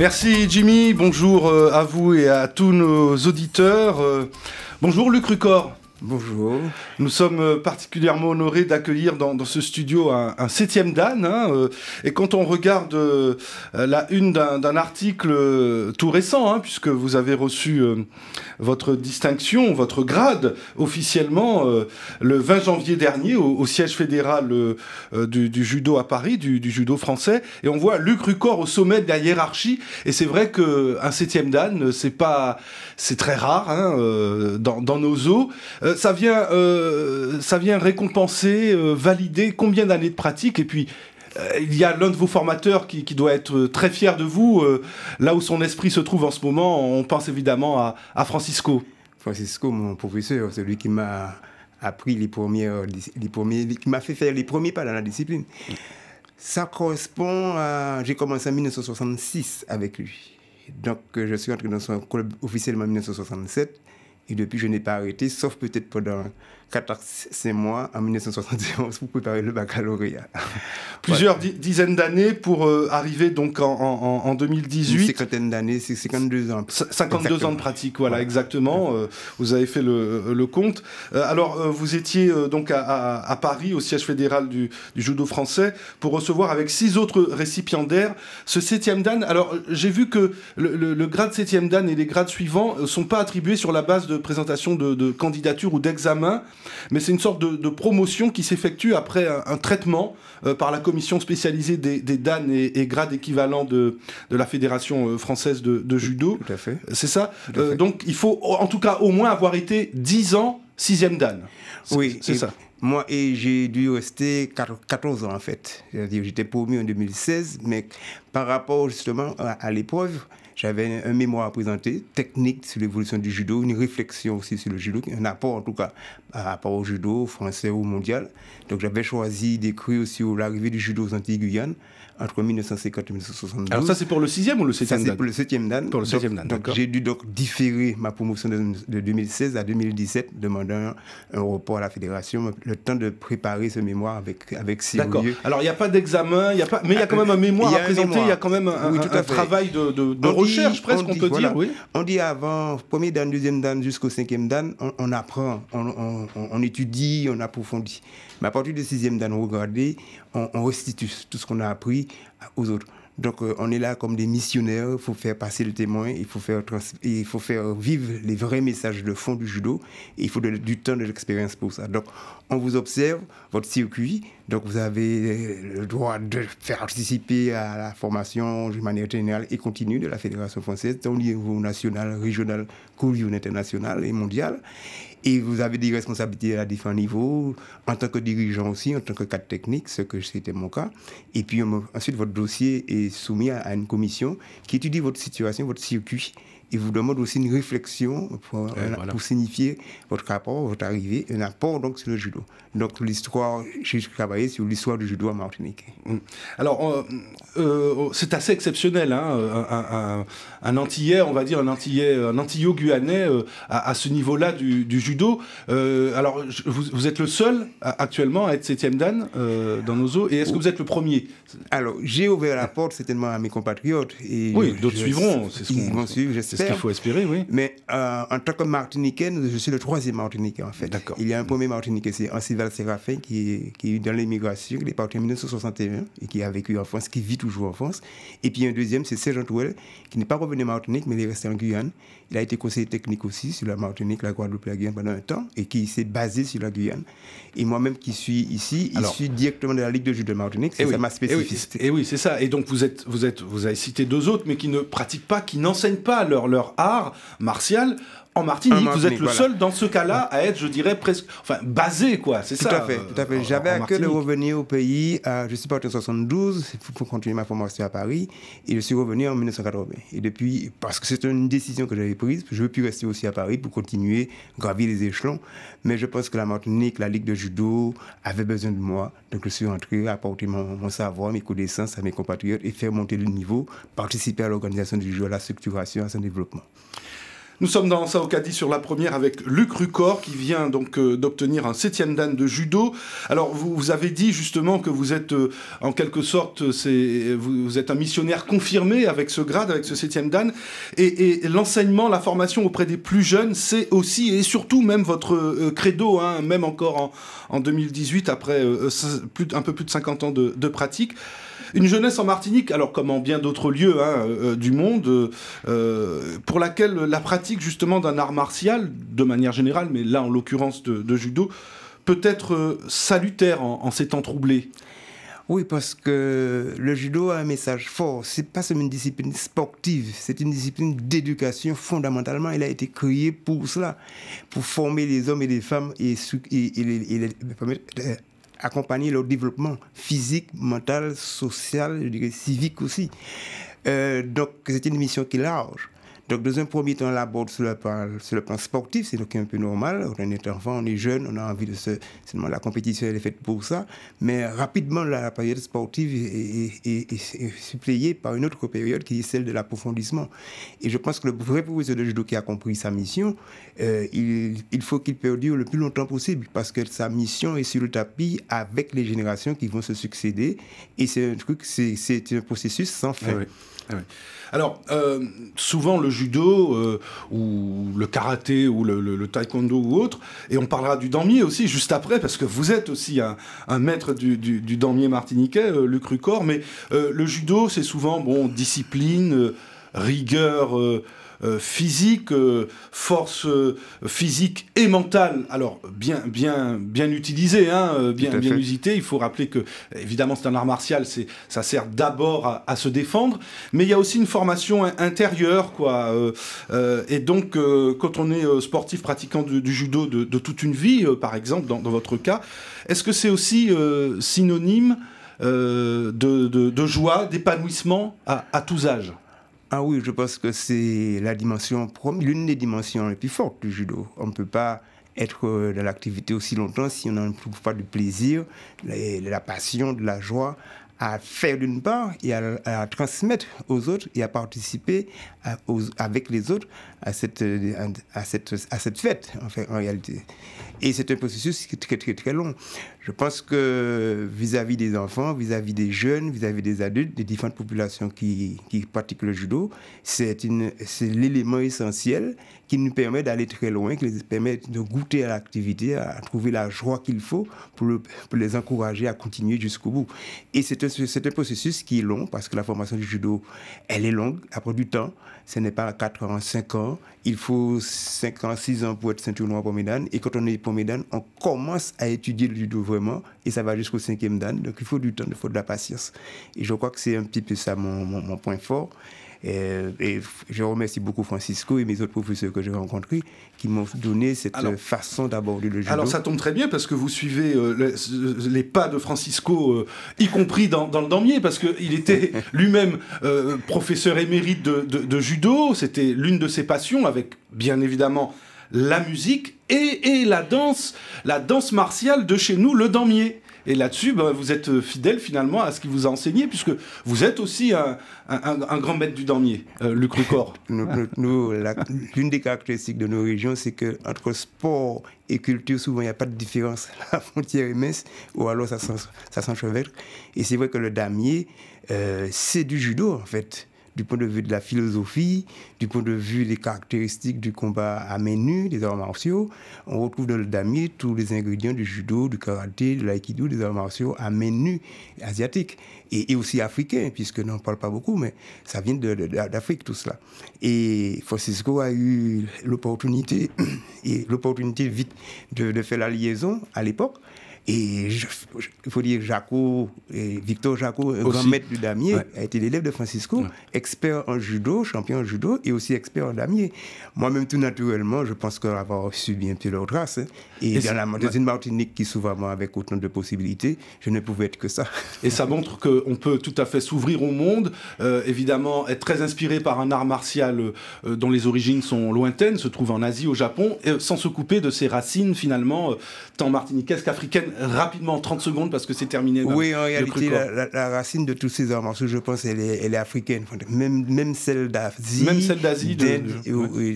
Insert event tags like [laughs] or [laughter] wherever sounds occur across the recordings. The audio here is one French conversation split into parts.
Merci Jimmy, bonjour euh, à vous et à tous nos auditeurs. Euh, bonjour Luc Rucor. Bonjour. Nous sommes euh, particulièrement honorés d'accueillir dans, ce studio un, septième Dan. Hein, euh, et quand on regarde euh, la une d'un article tout récent, hein, puisque vous avez reçu votre distinction, votre grade officiellement le 20 janvier dernier au, siège fédéral du, judo à Paris, du, judo français, et on voit Luc Rucor au sommet de la hiérarchie. Et c'est vrai qu'un septième Dan, c'est pas, c'est très rare hein, dans, dans, nos eaux. Euh, ça vient, euh, ça vient récompenser, euh, valider combien d'années de pratique et puis. Il y a l'un de vos formateurs qui, doit être très fier de vous. là où son esprit se trouve en ce moment, on pense évidemment à, Francisco. Francisco, mon professeur, celui qui m'a appris les les premiers, qui m'a fait faire les premiers pas dans la discipline. Ça correspond à. J'ai commencé en 1966 avec lui. Donc, je suis entré dans son club officiellement en 1967. Et depuis, je n'ai pas arrêté, sauf peut-être pendant 14, c'est en 1971 pour préparer le baccalauréat. [laughs] Plusieurs dizaines d'années pour euh, arriver donc en, 2018. Une cinquantaine d'années, c'est 52 ans. 52 ans de pratique, voilà, exactement. Euh, vous avez fait le, compte. Euh, alors, vous étiez donc à, Paris, au siège fédéral du, judo français, pour recevoir avec six autres récipiendaires ce 7e dan. Alors, j'ai vu que le, grade 7e dan et les grades suivants ne sont pas attribués sur la base de présentation de, de candidature ou d'examen mais c'est une sorte de, promotion qui s'effectue après un, traitement euh, par la commission spécialisée des, danes et, grades équivalents de, la Fédération euh, française de, judo. Tout à fait. C'est ça. Euh, donc il faut en tout cas au moins avoir été 10 ans sixième Dan. Oui, c'est ça. Moi, et j'ai dû rester 14 ans en fait. j'étais promu en 2016, mais par rapport justement à l'épreuve, j'avais un mémoire à présenter, technique sur l'évolution du judo, une réflexion aussi sur le judo, un apport en tout cas par rapport au judo français ou mondial. Donc j'avais choisi d'écrire aussi l'arrivée du judo aux Antilles-Guyane entre 1950 et 1972. Alors ça c'est pour le sixième ou le septième dan Pour le septième dan. Pour le septième dan. Donc, j'ai dû donc différer ma promotion de, 2016 à 2017, demandant un report à la fédération, le temps de préparer ce mémoire avec avec D'accord. Alors il n'y a pas d'examen, il y a pas, mais il y a quand même un mémoire à présenter, il y a quand même un, tout un, travail de, de, de recherche cherche presque, on, peut dire, oui. On dit avant, premier dan, deuxième dan, jusqu'au cinquième dan, on, apprend, on, on, étudie, on approfondit. Mais à partir du sixième dan, regardez, on, restitue tout ce qu'on a appris aux autres. Donc euh, on est là comme des missionnaires, il faut faire passer le témoin, il faut faire, vivre les vrais messages de fond du judo, et il faut du temps de l'expérience pour ça. Donc on vous observe, votre circuit, donc vous avez le droit de faire participer à la formation d'une manière générale et continue de la Fédération française, tant au niveau national, régional, courrier international et mondial. Et vous avez des responsabilités à différents niveaux, en tant que dirigeant aussi, en tant que cadre technique, ce que c'était mon cas. Et puis ensuite, votre dossier est soumis à une commission qui étudie votre situation, votre circuit, et vous demande aussi une réflexion pour, signifier votre rapport, votre arrivée, un rapport donc sur le judo. Donc l'histoire, j'ai travaillé sur l'histoire du judo à Martinique. Mmh. Alors euh, euh, c'est assez exceptionnel, hein, un, un, un, Antillais, on va dire un Antillais, un Antillo-Guyanais euh, à, ce niveau-là du, judo. alors vous, êtes le seul actuellement à être septième dan dans nos eaux, et est-ce que vous êtes le premier Alors j'ai ouvert la porte certainement à mes compatriotes. Et oui, d'autres suivront, c'est ce qu'on qu'il faut espérer, oui. Mais en tant que martiniquais, je suis le troisième Martiniquais en fait. D'accord. Il y a un premier Martiniquais, c'est Séraphin, qui, qui est dans l'immigration, qui est parti en 1961 et qui a vécu en France, qui vit toujours en France. Et puis un deuxième, c'est Serge Antoine, qui n'est pas revenu en Martinique, mais il est resté en Guyane. Il a été conseiller technique aussi sur la Martinique, la Guadeloupe et la Guyane pendant un temps, et qui s'est basé sur la Guyane. Et moi-même qui suis ici, je suis directement de la Ligue de Judo de Martinique, c'est eh ça ma eh spécificité. Et eh oui, c'est ça. Et donc vous êtes, vous êtes, vous avez cité deux autres, mais qui ne pratiquent pas, qui n'enseignent pas leur, leur art martial en Martinique, vous êtes le seul dans ce cas-là à être, je dirais, presque, enfin, basé, quoi. C'est ça. Tout à fait, tout à fait. Euh, j'avais à cœur de revenir au pays. je suis parti en 72 pour continuer ma formation à Paris, et je suis revenu en 1980. Et depuis, parce que c'est une décision que j'avais prise, je veux plus rester aussi à Paris pour continuer gravir les échelons. Mais je pense que la Martinique, la Ligue de judo, avait besoin de moi. Donc je suis rentré, apporter mon, mon savoir, mes connaissances à mes compatriotes et faire monter le niveau, participer à l'organisation du jeu, à la structuration, à son développement. Nous sommes dans Saokadi sur la première avec Luc Rucor qui vient donc euh, d'obtenir un septième dan de judo. Alors vous, avez dit justement que vous êtes euh, en quelque sorte euh, vous, vous, êtes un missionnaire confirmé avec ce grade, avec ce septième dan. Et, l'enseignement, la formation auprès des plus jeunes, c'est aussi et surtout même votre credo, hein, même encore en, 2018 après un peu plus de 50 ans de, pratique. Une jeunesse en Martinique, alors comme en bien d'autres lieux hein, du monde, pour laquelle la pratique justement d'un art martial, de manière générale, mais là en l'occurrence de, judo, peut être euh, salutaire en, s'étant ces temps troublés oui, parce que le judo a un message fort. C'est pas seulement une discipline sportive, c'est une discipline d'éducation fondamentalement. Il a été créé pour cela, pour former les hommes et les femmes et, accompagner leur développement physique, mental, social, je dirais, civique aussi. Euh, donc c'est une mission qui est large. Donc, dans un premier temps, on l'aborde sur, le plan sportif, c'est donc un peu normal. On est enfant, on est jeune, on a envie de se. Seulement, la compétition, elle est faite pour ça. Mais rapidement, la période sportive est, est, suppléée par une autre période qui est celle de l'approfondissement. Et je pense que le vrai professeur de judo qui a compris sa mission, euh, il, faut qu'il perdure le plus longtemps possible parce que sa mission est sur le tapis avec les générations qui vont se succéder. Et c'est un truc, c'est un processus sans fin. Ah ah Alors, euh, souvent, le judo judo euh, ou le karaté ou le, taekwondo ou autre. Et on parlera du damier aussi juste après, parce que vous êtes aussi un, maître du, du, du, damier martiniquais, euh, Luc Rucor. Mais euh, le judo, c'est souvent bon discipline, rigueur euh, physique, euh, force euh, physique et mentale. Alors bien, bien, bien utilisé, hein, bien, bien Il faut rappeler que évidemment c'est un art martial, c'est ça sert d'abord à, se défendre, mais il y a aussi une formation intérieure, quoi. et donc quand on est sportif pratiquant du, judo de, toute une vie, par exemple dans, votre cas, est-ce que c'est aussi synonyme de, joie, d'épanouissement à, à, tous âges ah oui, je pense que c'est la dimension, l'une des dimensions les plus fortes du judo. On ne peut pas être euh, dans l'activité aussi longtemps si on n'en trouve pas du plaisir, de la passion, de la joie à faire d'une part et à, transmettre aux autres et à participer avec les autres à cette, à, à cette fête, en, fait, en réalité. Et c'est un processus qui est très, très, très long. Je pense que vis-à-vis des enfants, vis-à-vis des jeunes, vis-à-vis des adultes, des différentes populations qui, pratiquent le judo, c'est l'élément essentiel qui nous permet d'aller très loin, qui nous permet de goûter à l'activité, à trouver la joie qu'il faut pour, les encourager à continuer jusqu'au bout. Et c'est un, processus qui est long parce que la formation du judo, elle est longue, elle prend du temps. Ce n'est pas 4 ans, 5 ans. Il faut 5 ans, 6 ans pour être ceinture noire pour Et quand on est pour Médane, on commence à étudier le judo et ça va jusqu'au cinquième dan. Donc il faut du temps, il faut de la patience. Et je crois que c'est un petit peu ça mon, point fort. Euh, et, je remercie beaucoup Francisco et mes autres professeurs que j'ai rencontrés qui m'ont donné cette façon d'aborder le judo. Alors ça tombe très bien parce que vous suivez euh, les, pas de Francisco, euh, y compris dans, le Dormier, parce qu'il était [laughs] lui-même professeur émérite de, de judo, c'était l'une de ses passions, avec bien évidemment la musique et, la danse, la danse martiale de chez nous, le damier. Et là-dessus, bah, vous êtes euh, fidèle finalement à ce qu'il vous a enseigné, puisque vous êtes aussi un, grand maître du damier, le euh, Luc Rucor. [laughs] L'une des caractéristiques de nos régions, c'est qu'entre sport et culture, souvent, il n'y a pas de différence. [laughs] La frontière est mince, ou alors ça s'enchevêtre. Et c'est vrai que le damier, euh, c'est du judo, en fait du point de vue de la philosophie, du point de vue des caractéristiques du combat à main nue, des arts martiaux. On retrouve dans le dami tous les ingrédients du judo, du karaté, de l'aïkido, des arts martiaux à main nue asiatiques et, aussi africains, puisque n'en parle pas beaucoup, mais ça vient d'Afrique tout cela. Et Francisco a eu l'opportunité, [clears throat] et l'opportunité vite de, de faire la liaison à l'époque. Et il faut dire Jaco, Victor Jaco, grand maître du damier, a été l'élève de Francisco, expert en judo, champion en judo et aussi expert en damier. Moi-même, tout naturellement, je pense qu'avoir subi un peu leur trace. Hein. et, dans, la, une Martinique qui souvent avec autant de possibilités, je ne pouvais être que ça. [laughs] Et ça montre qu'on peut tout à fait s'ouvrir au monde, euh, évidemment être très inspiré par un art martial euh, dont les origines sont lointaines, se trouve en Asie, au Japon, sans se couper de ses racines finalement, euh, tant martiniquaises qu'africaines rapidement, 30 secondes, parce que c'est terminé. oui, en réalité, la, racine de tous ces morceaux, je pense, elle est, elle est africaine. Même, même celle d'Asie. Même celle d'Asie,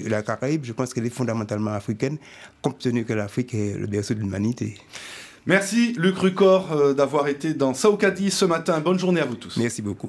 la Caraïbe, je pense qu'elle est fondamentalement africaine, compte tenu que l'Afrique est le berceau de l'humanité. Merci Luc Rucor euh, d'avoir été dans Saoukadi ce matin. Bonne journée à vous tous. Merci beaucoup.